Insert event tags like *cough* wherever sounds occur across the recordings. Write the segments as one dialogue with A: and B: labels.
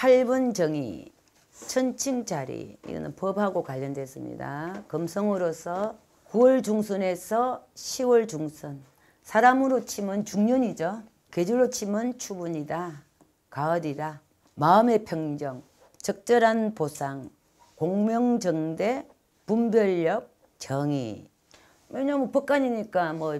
A: 8분 정의, 천칭자리 이거는 법하고 관련됐습니다. 금성으로서 9월 중순에서 10월 중순 사람으로 치면 중년이죠. 계절로 치면 추분이다. 가을이다. 마음의 평정, 적절한 보상, 공명정대, 분별력, 정의. 왜냐하면 법관이니까 뭐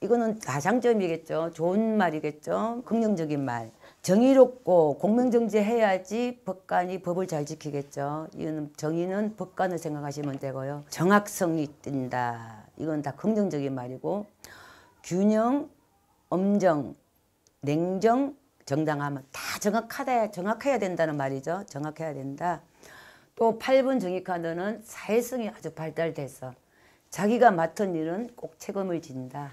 A: 이거는 가장점이겠죠. 좋은 말이겠죠. 긍정적인 말. 정의롭고 공명정제 해야지 법관이 법을 잘 지키겠죠. 이거 정의는 법관을 생각하시면 되고요. 정확성이 뛴다. 이건 다 긍정적인 말이고 균형, 엄정, 냉정, 정당함은 다 정확하다, 정확해야 된다는 말이죠. 정확해야 된다. 또 8번 정의카드는 사회성이 아주 발달돼서 자기가 맡은 일은 꼭 책임을 진다.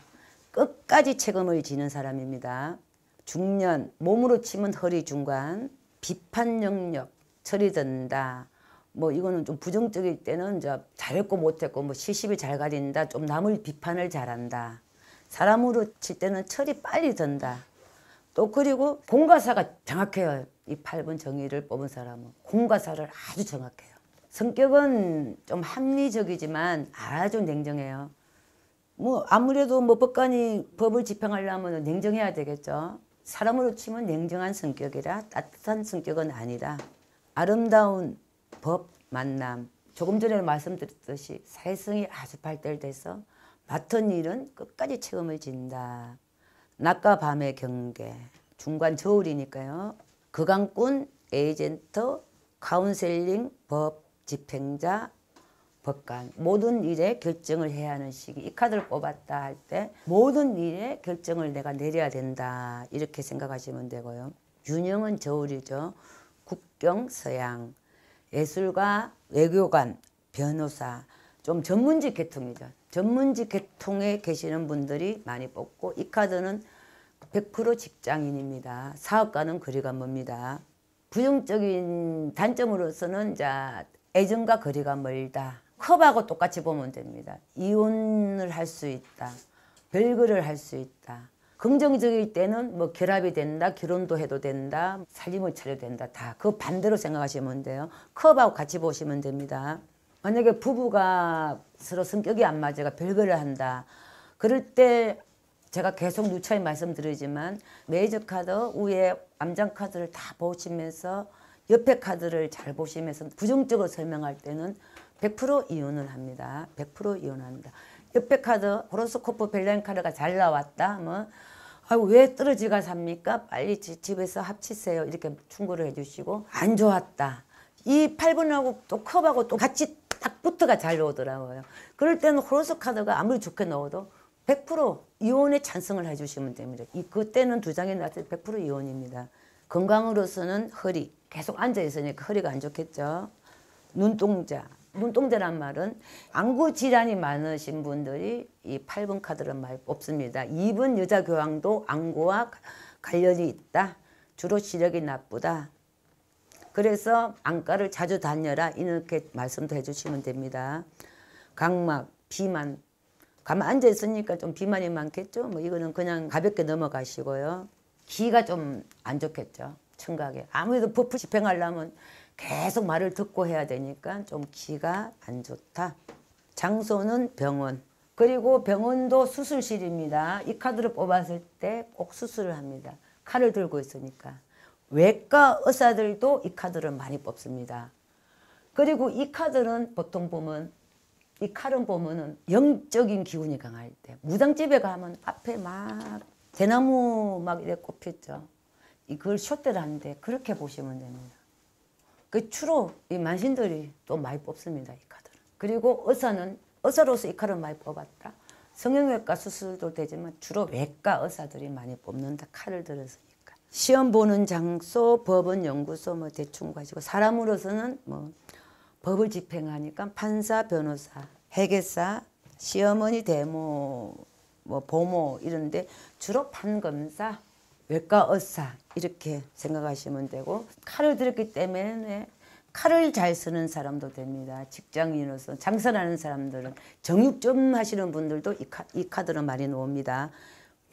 A: 끝까지 책임을 지는 사람입니다. 중년, 몸으로 치면 허리 중간, 비판 영역, 처리된다. 뭐 이거는 좀 부정적일 때는 저 잘했고 못했고 뭐 시십이 잘 가린다. 좀 남을 비판을 잘한다. 사람으로 칠 때는 철이 빨리 든다. 또 그리고 공과사가 정확해요. 이 8번 정의를 뽑은 사람은 공과사를 아주 정확해요. 성격은 좀 합리적이지만 아주 냉정해요. 뭐 아무래도 뭐 법관이 법을 집행하려면 냉정해야 되겠죠. 사람으로 치면 냉정한 성격이라 따뜻한 성격은 아니다 아름다운 법, 만남, 조금 전에 말씀드렸듯이 사회성이 아주 발달돼서 맡은 일은 끝까지 책임을 진다. 낮과 밤의 경계, 중간 저울이니까요. 그강꾼 에이젠트, 카운셀링, 법, 집행자, 법관 모든 일에 결정을 해야 하는 시기 이 카드를 뽑았다 할 때 모든 일에 결정을 내가 내려야 된다 이렇게 생각하시면 되고요. 균형은 저울이죠. 국경 서양 예술가 외교관 변호사 좀 전문직 계통이죠. 전문직 계통에 계시는 분들이 많이 뽑고 이 카드는 100% 직장인입니다. 사업가는 거리가 멉니다. 부정적인 단점으로서는 자 애정과 거리가 멀다. 컵하고 똑같이 보면 됩니다. 이혼을 할 수 있다. 별거를 할 수 있다. 긍정적일 때는 뭐 결합이 된다, 결혼도 해도 된다, 살림을 차려도 된다. 다 그 반대로 생각하시면 돼요. 컵하고 같이 보시면 됩니다. 만약에 부부가 서로 성격이 안 맞아가 별거를 한다. 그럴 때 제가 계속 누차히 말씀드리지만 메이저 카드 위에 암장 카드를 다 보시면서 옆에 카드를 잘 보시면서 부정적으로 설명할 때는 100% 이혼을 합니다. 100% 이혼합니다. 옆에 카드, 호로스코프 밸런 카드가 잘 나왔다. 뭐 아, 왜 떨어지가 삽니까? 빨리 집에서 합치세요. 이렇게 충고를 해주시고 안 좋았다. 이 8번하고 또 컵하고 또 같이 딱붙어가잘 나오더라고요. 그럴 때는 호로스 카드가 아무리 좋게 넣어도 100% 이혼에 찬성을 해주시면 됩니다. 이, 그때는 두 장이 나왔을 때100% 이혼입니다. 건강으로서는 허리, 계속 앉아 있으니까 허리가 안 좋겠죠. 눈동자, 눈동자란 말은 안구 질환이 많으신 분들이 이 8번 카드란말 없습니다. 2번 여자 교황도 안구와 관련이 있다. 주로 시력이 나쁘다. 그래서 안과를 자주 다녀라 이렇게 말씀도 해주시면 됩니다. 각막, 비만, 가만 앉아 있으니까 좀 비만이 많겠죠. 뭐 이거는 그냥 가볍게 넘어가시고요. 기가 좀 안 좋겠죠. 청각에. 아무래도 법을 집행하려면 계속 말을 듣고 해야 되니까 좀 귀가 안 좋다. 장소는 병원. 그리고 병원도 수술실입니다. 이 카드를 뽑았을 때 꼭 수술을 합니다. 칼을 들고 있으니까. 외과 의사들도 이 카드를 많이 뽑습니다. 그리고 이 카드는 보통 보면 이 칼은 보면은 영적인 기운이 강할 때 무당집에 가면 앞에 막 대나무 막이렇게 꼽혔죠. 이걸 숏대를 하는데 그렇게 보시면 됩니다. 그 주로 이 만신들이 또 많이 뽑습니다. 이 카드를. 그리고 의사는 의사로서 이 카드를 많이 뽑았다. 성형외과 수술도 되지만 주로 외과 의사들이 많이 뽑는다. 칼을 들었으니까. 시험 보는 장소, 법원 연구소 뭐 대충 가지고 사람으로서는 뭐 법을 집행하니까 판사, 변호사, 회계사, 시어머니, 대모, 뭐 보모 이런데 주로 판검사, 외과 의사 이렇게 생각하시면 되고 칼을 들었기 때문에 칼을 잘 쓰는 사람도 됩니다. 직장인으로서 장사하는 사람들은 정육점 하시는 분들도 이, 카, 이카드로 많이 놓습니다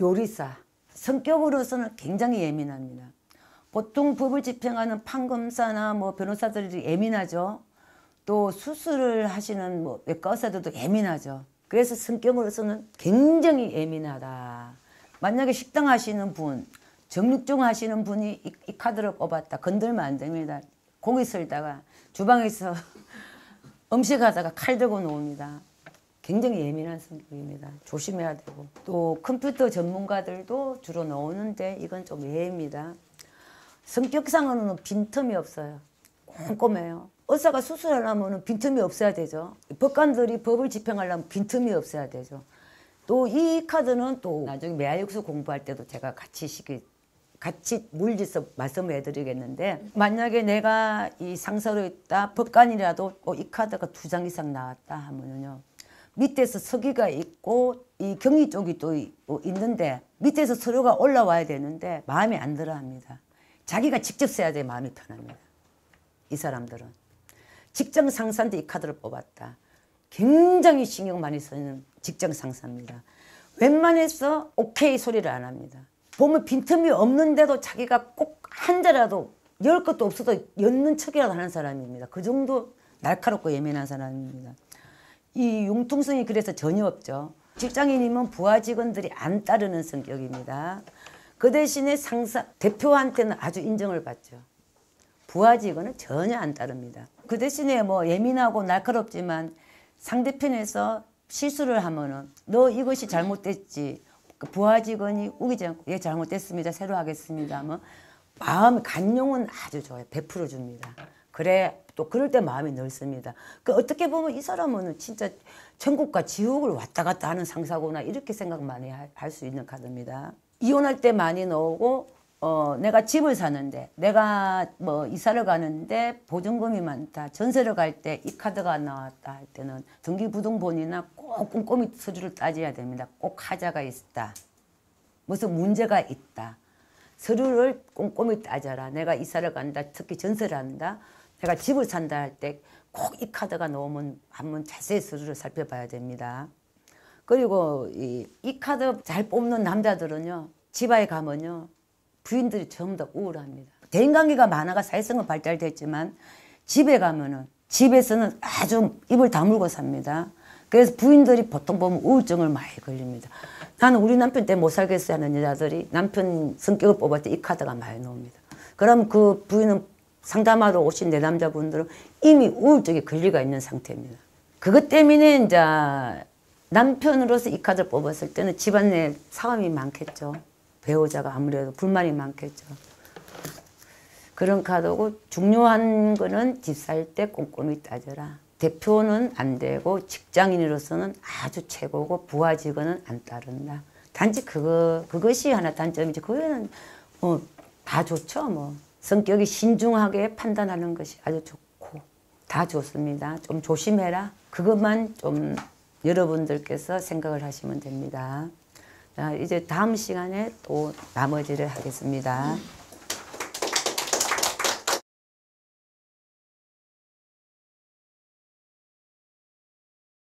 A: 요리사 성격으로서는 굉장히 예민합니다. 보통 법을 집행하는 판검사나 뭐 변호사들이 예민하죠. 또 수술을 하시는 뭐 외과 의사들도 예민하죠. 그래서 성격으로서는 굉장히 예민하다. 만약에 식당 하시는 분 정육중 하시는 분이 이, 이 카드를 뽑았다. 건들면 안 됩니다. 고기 썰다가 주방에서 *laughs* 음식 하다가 칼 들고 놓습니다. 굉장히 예민한 성격입니다. 조심해야 되고 또 컴퓨터 전문가들도 주로 나오는데 이건 좀 예입니다. 성격상으로는 빈틈이 없어요. 꼼꼼해요. 의사가 수술하려면 빈틈이 없어야 되죠. 법관들이 법을 집행하려면 빈틈이 없어야 되죠. 또 이 카드는 또 나중에 매화육수 공부할 때도 제가 같이 시기 같이 물리서 말씀을 해드리겠는데 만약에 내가 이 상사로 있다 법관이라도 어, 이 카드가 두 장 이상 나왔다 하면은요 밑에서 서기가 있고 이 경위 쪽이 또 어, 있는데 밑에서 서류가 올라와야 되는데 마음이 안 들어 합니다. 자기가 직접 써야 돼 마음이 편합니다. 이 사람들은 직장 상사인데 이 카드를 뽑았다. 굉장히 신경 많이 쓰는 직장 상사입니다. 웬만해서 오케이 소리를 안 합니다. 보면 빈틈이 없는데도 자기가 꼭 한 자라도 열 것도 없어도 엮는 척이라도 하는 사람입니다. 그 정도 날카롭고 예민한 사람입니다. 이 융통성이 그래서 전혀 없죠. 직장인이면 부하 직원들이 안 따르는 성격입니다. 그 대신에 상사 대표한테는 아주 인정을 받죠. 부하 직원은 전혀 안 따릅니다. 그 대신에 뭐 예민하고 날카롭지만 상대편에서 실수를 하면은 너 이것이 잘못됐지 그 부하 직원이 우기지 않고 예 잘못됐습니다. 새로 하겠습니다. 하면 마음 간용은 아주 좋아요. 베풀어 줍니다. 그래 또 그럴 때 마음이 넓습니다. 그 어떻게 보면 이 사람은 진짜 천국과 지옥을 왔다 갔다 하는 상사구나 이렇게 생각 많이 할 수 있는 카드입니다. 이혼할 때 많이 나오고 어, 내가 집을 사는데, 내가 뭐 이사를 가는데 보증금이 많다, 전세를 갈 때 이 카드가 나왔다 할 때는 등기부등본이나 꼭 꼼꼼히 서류를 따져야 됩니다. 꼭 하자가 있다. 무슨 문제가 있다. 서류를 꼼꼼히 따져라. 내가 이사를 간다, 특히 전세를 한다, 내가 집을 산다 할 때 꼭 이 카드가 나오면 한번 자세히 서류를 살펴봐야 됩니다. 그리고 이, 이 카드 잘 뽑는 남자들은요, 집안에 가면요, 부인들이 전부 다 우울합니다. 대인관계가 많아가 사회성은 발달됐지만 집에 가면은 집에서는 아주 입을 다물고 삽니다. 그래서 부인들이 보통 보면 우울증을 많이 걸립니다. 나는 우리 남편 때문에 못 살겠어 하는 여자들이 남편 성격을 뽑을 때 이 카드가 많이 나옵니다. 그럼 그 부인은 상담하러 오신 내 남자분들은 이미 우울증에 걸리가 있는 상태입니다. 그것 때문에 이제 남편으로서 이 카드를 뽑았을 때는 집안에 사람이 많겠죠. 배우자가 아무래도 불만이 많겠죠. 그런 카드고 중요한 거는 집 살 때 꼼꼼히 따져라. 대표는 안 되고 직장인으로서는 아주 최고고 부하 직원은 안 따른다. 단지 그거 그것이 하나 단점이지 그거는 뭐 다 좋죠 뭐 성격이 신중하게 판단하는 것이 아주 좋고 다 좋습니다. 좀 조심해라. 그것만 좀 여러분들께서 생각을 하시면 됩니다. 자, 이제 다음 시간에 또 나머지를 하겠습니다.